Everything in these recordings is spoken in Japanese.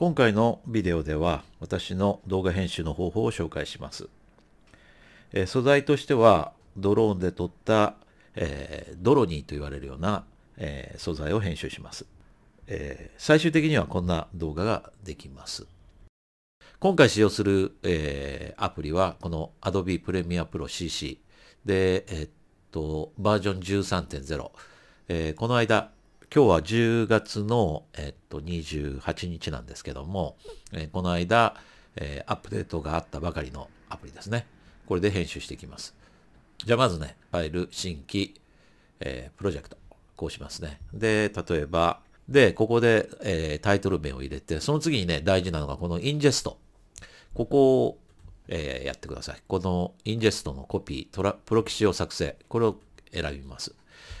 今回のビデオでは私の動画編集の方法を紹介します。え素材としてはドローンで撮った、えー、ドロニーと言われるような、えー、素材を編集します、えー、最終的にはこんな動画ができます。今回使用する、えアプリはこの Adobe Premiere Pro CC で、えっとバージョン13.0、えこの間今日は10月の、えっと、28日なんですけども、えー、この間、えー、アップデートがあったばかりのアプリですね。これで編集していきます。じゃあまずね、ファイル、新規、えー、プロジェクト。こうしますね。で、例えば、で、ここで、えー、タイトル名を入れて、その次にね、大事なのがこのインジェスト。ここを、えー、やってください。このインジェストのコピー、トラプロキシを作成。これを選びます。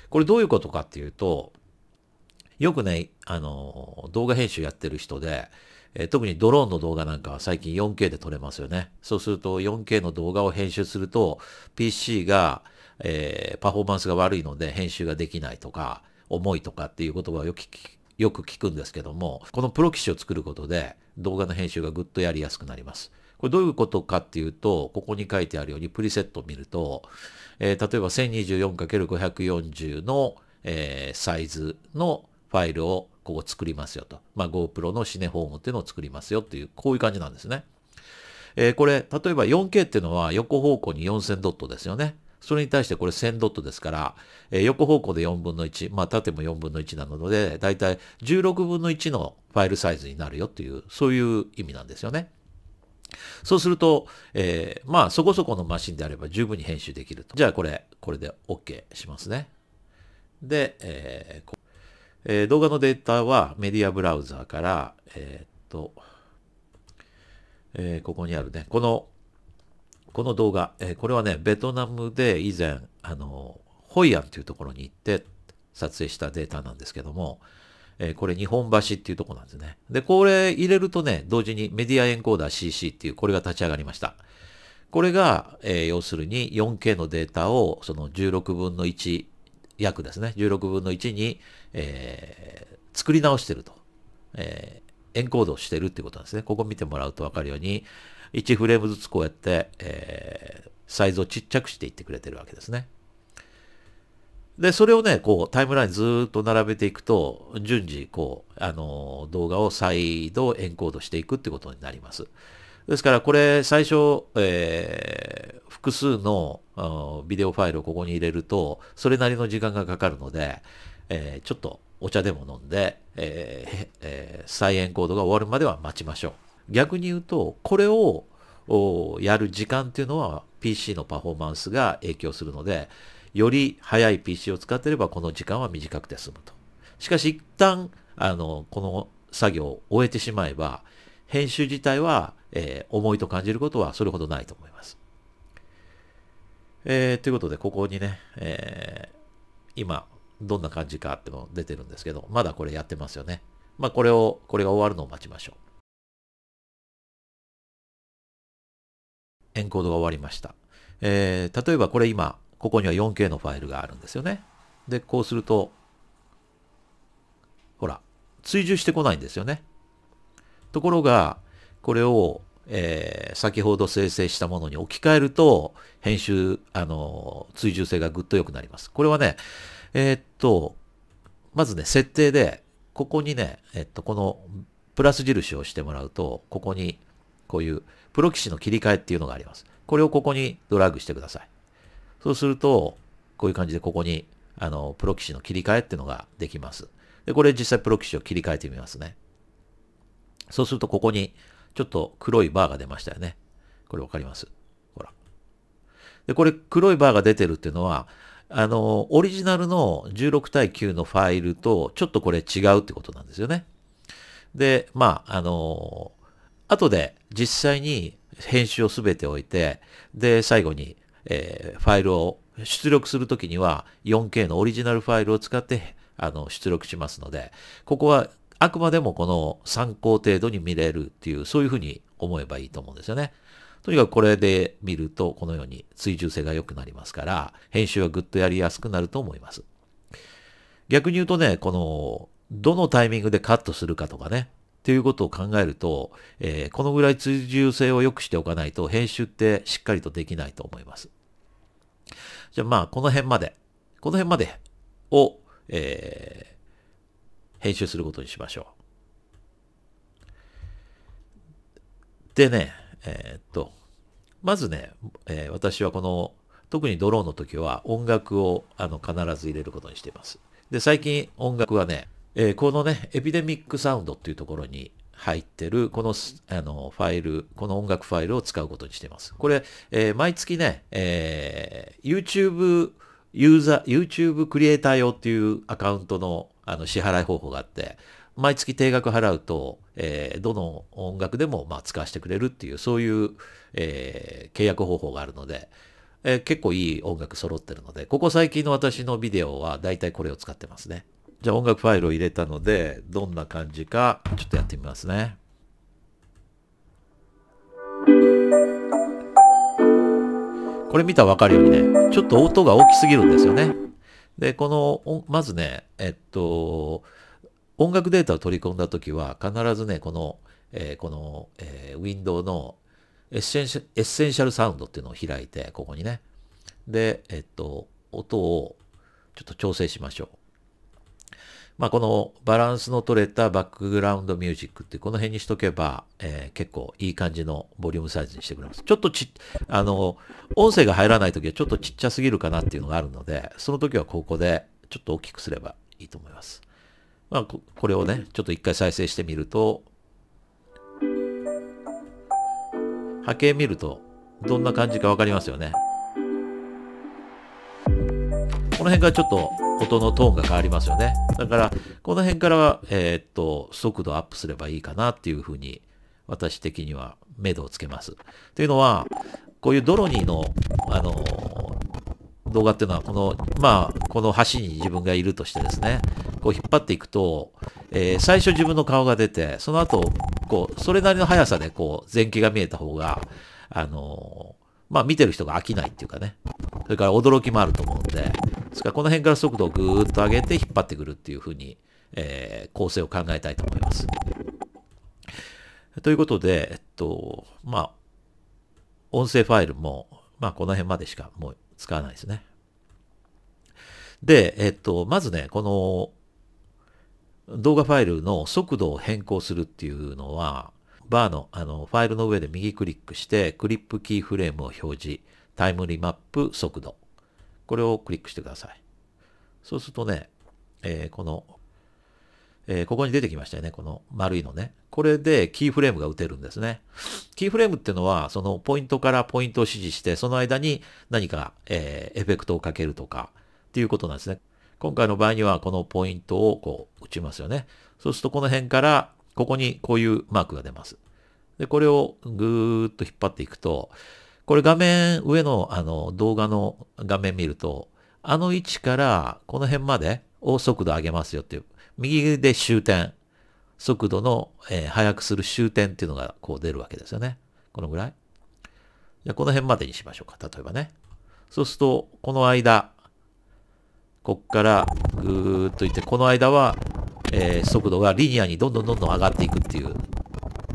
これどういうことかっていうと、よくね、あの、動画編集やってる人で、え特にドローンの動画なんかは最近 4K で撮れますよね。そうすると 4K の動画を編集すると PC が、えー、パフォーマンスが悪いので編集ができないとか、重いとかっていう言葉をよくよく聞くんですけども、このプロキシを作ることで動画の編集がぐっとやりやすくなります。これどういうことかっていうと、ここに書いてあるようにプリセットを見ると、えー、例えば 1024×540 の、えー、サイズのファイルをここ作りますよと。まあ、GoPro のシネホームっていうのを作りますよっていう、こういう感じなんですね。えー、これ、例えば 4K っていうのは横方向に4000ドットですよね。それに対してこれ1000ドットですから、えー、横方向で4分の1、まあ縦も4分の1なので、だいたい16分の1のファイルサイズになるよっていう、そういう意味なんですよね。そうすると、えー、まあそこそこのマシンであれば十分に編集できると。じゃあこれ、これで OK しますね。で、えーえー、動画のデータはメディアブラウザーから、えー、っと、えー、ここにあるね、この、この動画、えこれはね、ベトナムで以前、あの、ホイアンというところに行って撮影したデータなんですけども、えこれ日本橋っていうところなんですね。で、これ入れるとね、同時にメディアエンコーダー CC っていう、これが立ち上がりました。これが、えー、要するに 4K のデータをその16分の1約ですね、16分の1に、えー、作り直してると。えー、エンコードしてるっていうことなんですね。ここ見てもらうとわかるように、1フレームずつこうやって、えー、サイズをちっちゃくしていってくれてるわけですね。で、それをね、こう、タイムラインずっと並べていくと、順次、こう、あのー、動画を再度エンコードしていくってことになります。ですからこれ最初、えー、複数のビデオファイルをここに入れると、それなりの時間がかかるので、えー、ちょっとお茶でも飲んで、えーえー、再エンコードが終わるまでは待ちましょう。逆に言うと、これをやる時間っていうのは PC のパフォーマンスが影響するので、より早い PC を使っていればこの時間は短くて済むと。しかし一旦、あの、この作業を終えてしまえば、編集自体はえー、重いと感じることはそれほどないと思います。えー、ということで、ここにね、えー、今、どんな感じかっての出てるんですけど、まだこれやってますよね。まあ、これを、これが終わるのを待ちましょう。エンコードが終わりました。えー、例えばこれ今、ここには 4K のファイルがあるんですよね。で、こうすると、ほら、追従してこないんですよね。ところが、これを、えー、先ほど生成したものに置き換えると、編集、あの、追従性がぐっと良くなります。これはね、えー、っと、まずね、設定で、ここにね、えっと、このプラス印をしてもらうと、ここに、こういうプロキ士の切り替えっていうのがあります。これをここにドラッグしてください。そうすると、こういう感じでここに、あの、プロキ士の切り替えっていうのができます。で、これ実際プロキ士を切り替えてみますね。そうすると、ここに、ちょっと黒いバーが出ましたよね。これわかりますほら。で、これ黒いバーが出てるっていうのは、あの、オリジナルの16対9のファイルとちょっとこれ違うってことなんですよね。で、まあ、あの、後で実際に編集をすべて置いて、で、最後に、えー、ファイルを出力するときには 4K のオリジナルファイルを使ってあの出力しますので、ここはあくまでもこの参考程度に見れるっていう、そういうふうに思えばいいと思うんですよね。とにかくこれで見ると、このように追従性が良くなりますから、編集はぐっとやりやすくなると思います。逆に言うとね、この、どのタイミングでカットするかとかね、っていうことを考えると、えー、このぐらい追従性を良くしておかないと、編集ってしっかりとできないと思います。じゃあまあ、この辺まで、この辺までを、えー編集することにしましょう。でね、えー、っと、まずね、えー、私はこの、特にドローンの時は音楽をあの必ず入れることにしています。で、最近音楽はね、えー、このね、エピデミックサウンドっていうところに入ってる、このあのファイル、この音楽ファイルを使うことにしています。これ、えー、毎月ね、えー、YouTube ユーザー、YouTube クリエイター用っていうアカウントのあの支払い方法があって、毎月定額払うと、えー、どの音楽でもまあ使わせてくれるっていう、そういう、えー、契約方法があるので、えー、結構いい音楽揃ってるので、ここ最近の私のビデオは大体これを使ってますね。じゃあ音楽ファイルを入れたので、どんな感じかちょっとやってみますね。これ見たらわかるようにね、ちょっと音が大きすぎるんですよね。で、この、まずね、えっと、音楽データを取り込んだときは、必ずね、この、えー、この、えー、ウィンドウのエッセンシャエッセンシャルサウンドっていうのを開いて、ここにね。で、えっと、音をちょっと調整しましょう。まあ、このバランスの取れたバックグラウンドミュージックってこの辺にしとけば、えー、結構いい感じのボリュームサイズにしてくれます。ちょっとち、あの、音声が入らない時はちょっとちっちゃすぎるかなっていうのがあるので、その時はここでちょっと大きくすればいいと思います。まあ、これをね、ちょっと一回再生してみると、波形見るとどんな感じかわかりますよね。この辺からちょっと音のトーンが変わりますよね。だから、この辺からは、えー、っと、速度アップすればいいかなっていうふうに、私的には、目処をつけます。というのは、こういうドロニーの、あのー、動画っていうのは、この、まあ、この橋に自分がいるとしてですね、こう引っ張っていくと、えー、最初自分の顔が出て、その後、こう、それなりの速さで、こう、前傾が見えた方が、あのーまあ見てる人が飽きないっていうかね、それから驚きもあると思うんで、ですからこの辺から速度をぐーっと上げて引っ張ってくるっていうふうに、えー、構成を考えたいと思います。ということで、えっと、まあ、音声ファイルも、まあこの辺までしかもう使わないですね。で、えっと、まずね、この動画ファイルの速度を変更するっていうのは、バーのあのファイルの上で右クリックして、クリップキーフレームを表示、タイムリマップ速度。これをクリックしてください。そうするとね、えー、この、えー、ここに出てきましたよね。この丸いのね。これでキーフレームが打てるんですね。キーフレームっていうのは、そのポイントからポイントを指示して、その間に何か、えー、エフェクトをかけるとか、っていうことなんですね。今回の場合には、このポイントをこう打ちますよね。そうすると、この辺からここにこういうマークが出ます。で、これをぐーっと引っ張っていくと、これ画面上のあの動画の画面見ると、あの位置からこの辺までを速度上げますよっていう、右で終点、速度の、えー、速くする終点っていうのがこう出るわけですよね。このぐらい。じゃこの辺までにしましょうか。例えばね。そうすると、この間、こっからぐーっといって、この間はえー、速度がリニアにどんどんどんどん上がっていくっていう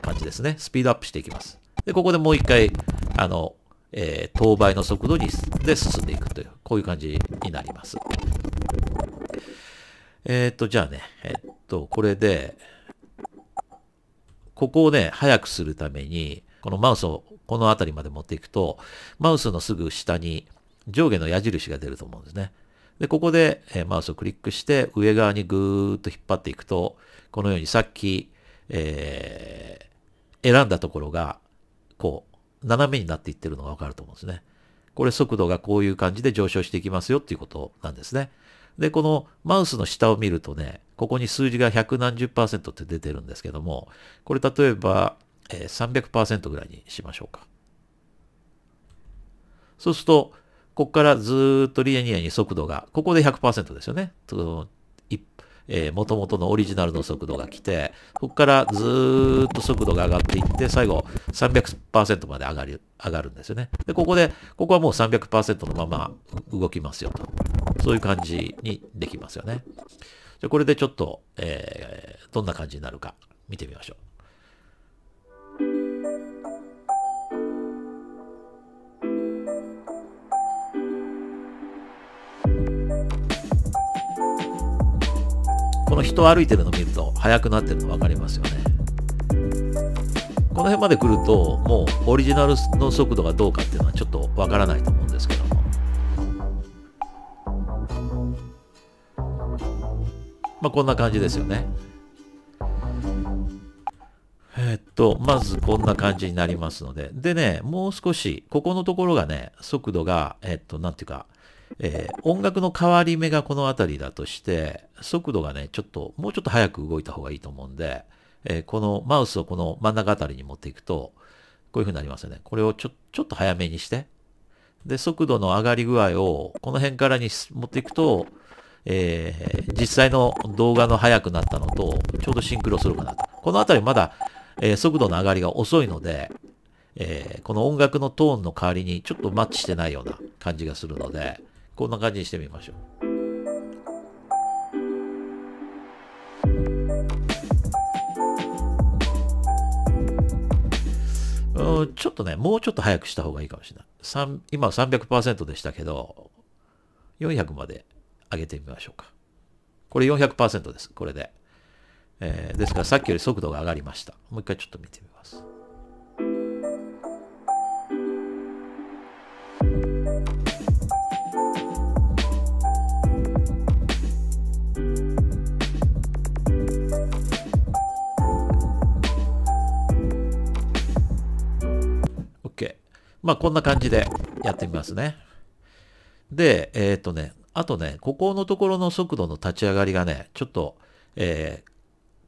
感じですね。スピードアップしていきます。で、ここでもう一回、あの、えー、等倍の速度にで進んでいくという、こういう感じになります。えー、っと、じゃあね、えっと、これで、ここをね、速くするために、このマウスをこの辺りまで持っていくと、マウスのすぐ下に上下の矢印が出ると思うんですね。で、ここで、えマウスをクリックして上側にぐーっと引っ張っていくと、このようにさっき、えー、選んだところが、こう、斜めになっていってるのがわかると思うんですね。これ速度がこういう感じで上昇していきますよっていうことなんですね。で、このマウスの下を見るとね、ここに数字が1 0何十パーセントって出てるんですけども、これ例えば、えー、300%ぐらいにしましょうか。そうすると、ここからずっとリニアに速度が、ここで100%ですよね。えー、元々のオリジナルの速度が来て、ここからずっと速度が上がっていって、最後300%まで上がり、上がるんですよね。で、ここで、ここはもう300%のまま動きますよと。そういう感じにできますよね。じゃこれでちょっと、えー、どんな感じになるか見てみましょう。この人歩いてるの見ると速くなってるの分かりますよねこの辺まで来るともうオリジナルの速度がどうかっていうのはちょっと分からないと思うんですけどもまあこんな感じですよねえっと、まずこんな感じになりますので。でね、もう少し、ここのところがね、速度が、えっと、なんていうか、えー、音楽の変わり目がこの辺りだとして、速度がね、ちょっと、もうちょっと早く動いた方がいいと思うんで、えー、このマウスをこの真ん中あたりに持っていくと、こういう風になりますよね。これをちょ、ちょっと早めにして、で、速度の上がり具合を、この辺からに持っていくと、えー、実際の動画の速くなったのと、ちょうどシンクロするかなと。この辺りまだ、えー、速度の上がりが遅いので、えー、この音楽のトーンの代わりにちょっとマッチしてないような感じがするので、こんな感じにしてみましょう。ちょっとね、もうちょっと早くした方がいいかもしれない。3今300%でしたけど、400まで上げてみましょうか。これ400%です。これで。えー、ですからさっきより速度が上がりました。もう一回ちょっと見てみます。まあ、こんな感じでやってみますね。で、えー、っとね、あとね、ここのところの速度の立ち上がりがね、ちょっと、えー、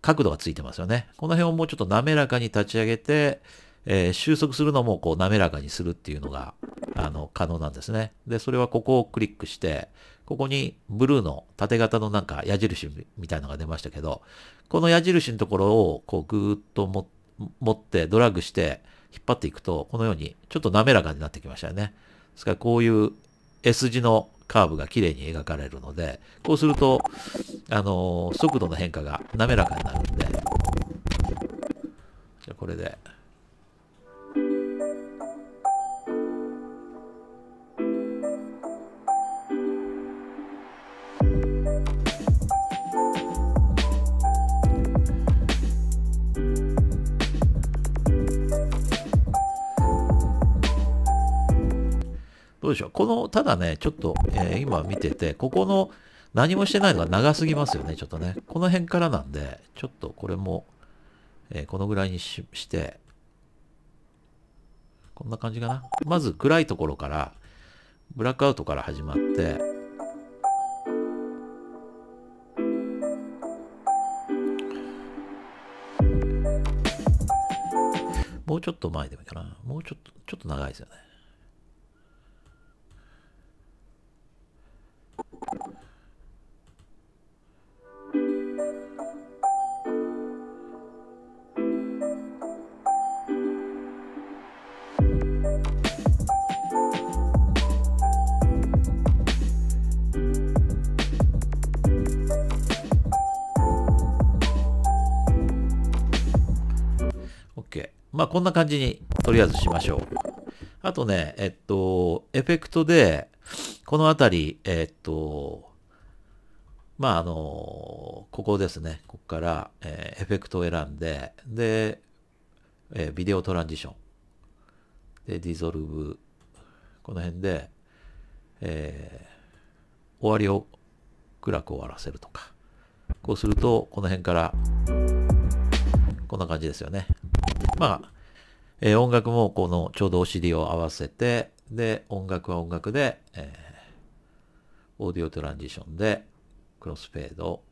角度がついてますよね。この辺をもうちょっと滑らかに立ち上げて、えー、収束するのもこう滑らかにするっていうのが、あの、可能なんですね。で、それはここをクリックして、ここにブルーの縦型のなんか矢印みたいのが出ましたけど、この矢印のところをこうぐーっと持ってドラッグして、引っ張っていくと、このようにちょっと滑らかになってきましたよね。ですからこういう S 字のカーブが綺麗に描かれるので、こうすると、あのー、速度の変化が滑らかになるんで、じゃこれで、しう。この、ただね、ちょっと、えー、今見てて、ここの何もしてないのが長すぎますよね、ちょっとね。この辺からなんで、ちょっとこれも、えー、このぐらいにしして、こんな感じかな。まず暗いところから、ブラックアウトから始まって、もうちょっと前でもいいかな。もうちょっと、ちょっと長いですよね。こんな感じに、とりあえずしましょう。あとね、えっと、エフェクトで、このあたり、えっと、まあ、あの、ここですね。ここから、えー、エフェクトを選んで、で、えー、ビデオトランジション。で、ディゾルブ。この辺で、えー、終わりを暗く終わらせるとか。こうすると、この辺から、こんな感じですよね。まあ、えー、音楽もこのちょうどお尻を合わせて、で、音楽は音楽で、えー、オーディオトランジションで、クロスフェード、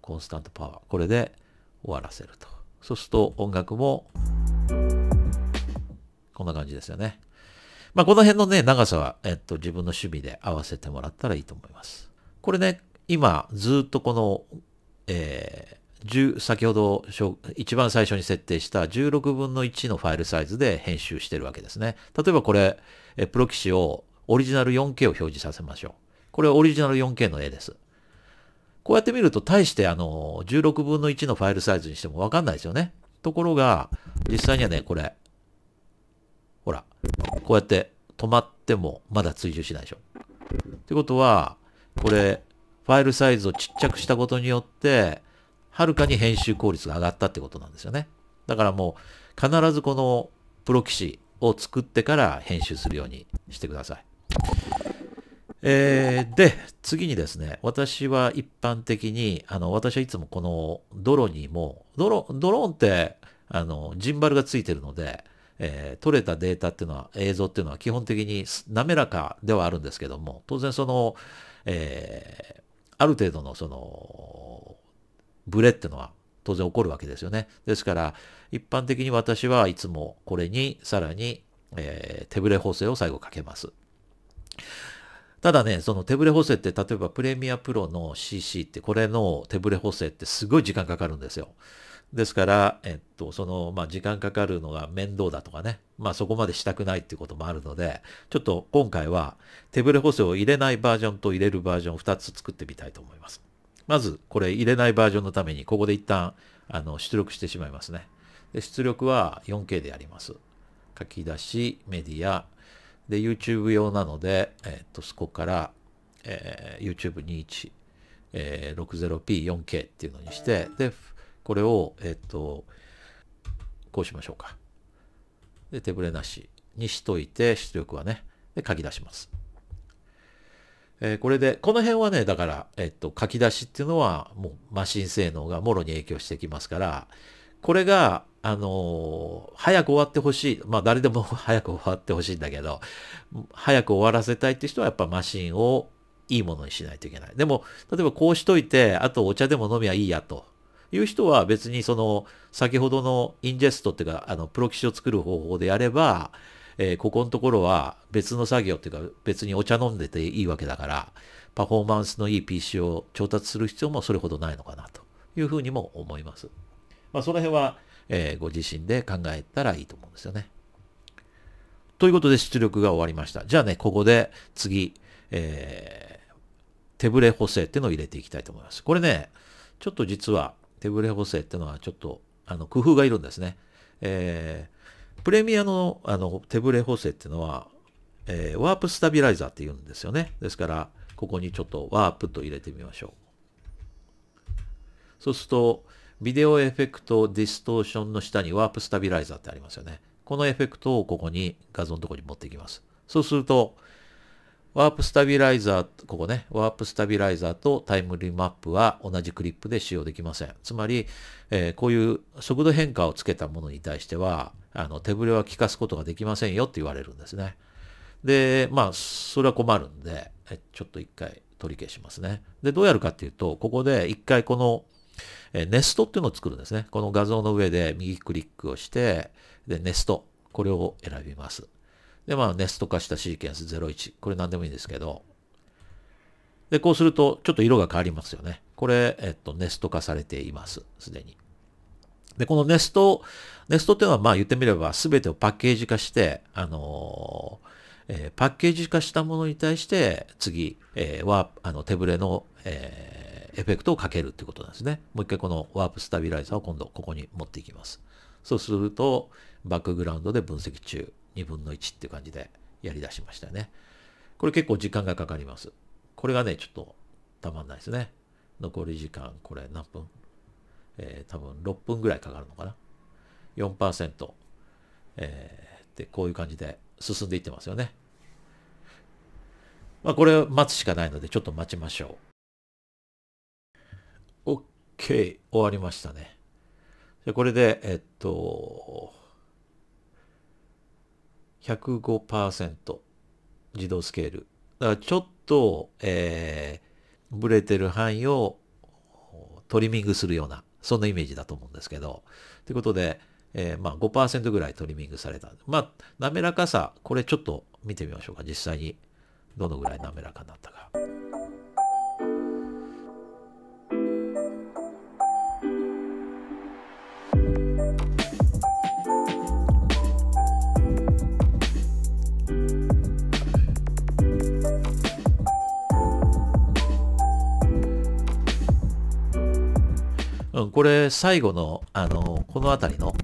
コンスタントパワー、これで終わらせると。そうすると音楽も、こんな感じですよね。まあ、この辺のね、長さは、えっと、自分の趣味で合わせてもらったらいいと思います。これね、今、ずっとこの、えー、先ほど一番最初に設定した16分の1のファイルサイズで編集してるわけですね。例えばこれ、プロキシをオリジナル 4K を表示させましょう。これはオリジナル 4K の絵です。こうやって見ると、大してあの、16分の1のファイルサイズにしてもわかんないですよね。ところが、実際にはね、これ、ほら、こうやって止まってもまだ追従しないでしょ。ってことは、これ、ファイルサイズをちっちゃくしたことによって、はるかに編集効率が上がったってことなんですよね。だからもう、必ずこのプロ棋士を作ってから編集するようにしてください。えー、で、次にですね、私は一般的に、あの、私はいつもこのドロにも、ドロ、ドローンって、あの、ジンバルがついてるので、えー、取れたデータっていうのは、映像っていうのは基本的に滑らかではあるんですけども、当然その、えー、ある程度のその、ブレってのは当然起こるわけですよね。ですから、一般的に私はいつもこれにさらに、えー、手ブレ補正を最後かけます。ただね、その手ブレ補正って、例えばプレミアプロの CC って、これの手ブレ補正ってすごい時間かかるんですよ。ですから、えっと、その、まあ、時間かかるのが面倒だとかね、まあ、そこまでしたくないっていうこともあるので、ちょっと今回は手ブレ補正を入れないバージョンと入れるバージョンを2つ作ってみたいと思います。まずこれ入れないバージョンのために、ここで一旦あの出力してしまいますね。で出力は 4K でやります。書き出し、メディア。で、YouTube 用なので、えっと、そこから、えー、YouTube21、えー、60p4K っていうのにして、で、これを、えっと、こうしましょうか。で、手ぶれなしにしといて、出力はね、で、書き出します。えー、これで、この辺はね、だから、えっと、書き出しっていうのは、もうマシン性能がもろに影響してきますから、これが、あのー、早く終わってほしい。まあ、誰でも 早く終わってほしいんだけど、早く終わらせたいって人はやっぱマシンをいいものにしないといけない。でも、例えばこうしといて、あとお茶でも飲みはいいやと。いう人は別にその先ほどのインジェストっていうかあのプロキ士を作る方法でやればえー、ここのところは別の作業っていうか別にお茶飲んでていいわけだから、パフォーマンスのいい PC を調達する必要もそれほどないのかなというふうにも思います。まあ、その辺は、えー、ご自身で考えたらいいと思うんですよね。ということで出力が終わりました。じゃあね、ここで次、えー、手ぶれ補正っていうのを入れていきたいと思います。これね、ちょっと実は手ぶれ補正っていうのはちょっとあの工夫がいるんですね。えー、プレミアのあの手ブレ補正っていうのは、えー、ワープスタビライザーって言うんですよね。ですから、ここにちょっとワープと入れてみましょう。そうすると、ビデオエフェクトディストーションの下にワープスタビライザーってありますよね。このエフェクトをここに画像のところに持ってきます。そうすると、ワープスタビライザー、ここね、ワープスタビライザーとタイムリーマップは同じクリップで使用できません。つまり、えー、こういう速度変化をつけたものに対しては、あの、手ぶれは効かすことができませんよって言われるんですね。で、まあ、それは困るんで、ちょっと一回取り消しますね。で、どうやるかっていうと、ここで一回この、えネストっていうのを作るんですね。この画像の上で右クリックをして、で、ネスト。これを選びます。で、まあ、ネスト化したシーケンス01。これ何でもいいんですけど。で、こうすると、ちょっと色が変わりますよね。これ、えっと、ネスト化されています。すでに。で、このネスト、ネストっていうのは、まあ言ってみれば、すべてをパッケージ化して、あのえー、パッケージ化したものに対して、次、えー、プ、あの、手ぶれの、えー、エフェクトをかけるっていうことなんですね。もう一回このワープスタビライザーを今度ここに持っていきます。そうすると、バックグラウンドで分析中2分の1っていう感じでやり出しましたね。これ結構時間がかかります。これがね、ちょっとたまんないですね。残り時間、これ何分えー、多分6分ぐらいかかるのかな。4%。えー、で、こういう感じで進んでいってますよね。まあ、これ待つしかないので、ちょっと待ちましょう。OK。終わりましたね。でこれで、えっと、105%自動スケール。だからちょっと、えー、ブレてる範囲をトリミングするような、そんなイメージだと思うんですけど。ということで、えー、まあ5%ぐらいトリミングされた。まあ、滑らかさ、これちょっと見てみましょうか。実際にどのぐらい滑らかになったか。ん、これ最後の、あの、この辺りの、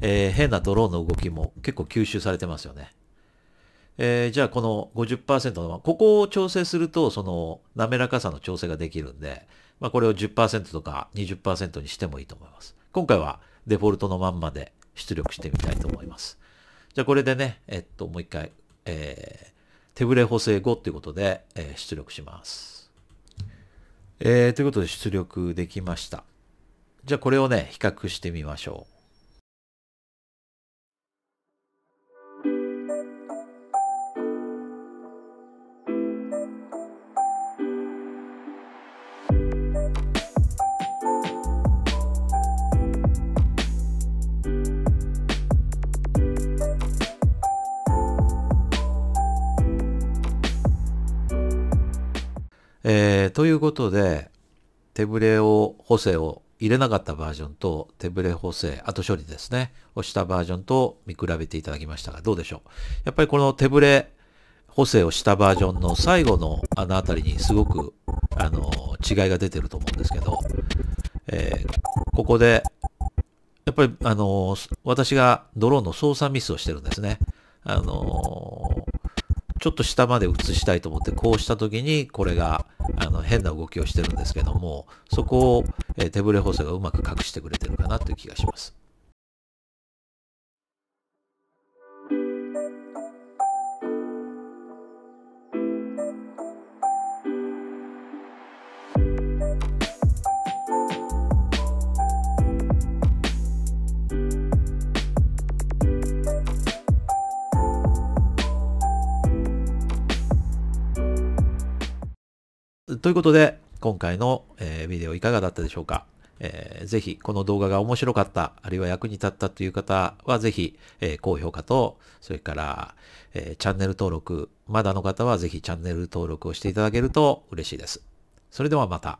えー、変なドローンの動きも結構吸収されてますよね。えー、じゃあこの50%の、ここを調整すると、その滑らかさの調整ができるんで、まあこれを10%とか20%にしてもいいと思います。今回はデフォルトのまんまで出力してみたいと思います。じゃあこれでね、えっと、もう一回、えー、手ブレ補正5ということで、えー、出力します。えー、ということで出力できました。じゃあこれをね、比較してみましょう。えー、ということで手ぶれを補正を入れなかったバージョンと手ブレ補正、後処理ですね、をしたバージョンと見比べていただきましたが、どうでしょうやっぱりこの手ブレ補正をしたバージョンの最後のあのあたりにすごく、あの、違いが出てると思うんですけど、えー、ここで、やっぱり、あの、私がドローンの操作ミスをしてるんですね。あの、ちょっと下まで移したいと思って、こうした時に、これが、あの、変な動きをしてるんですけども、そこを、え手ブレ補正がうまく隠してくれてるかなという気がします。ということで、今回の、えー、ビデオいかがだったでしょうかえー、ぜひ、この動画が面白かった、あるいは役に立ったという方は、ぜひ、えー、高評価と、それから、えー、チャンネル登録、まだの方はぜひチャンネル登録をしていただけると嬉しいです。それではまた。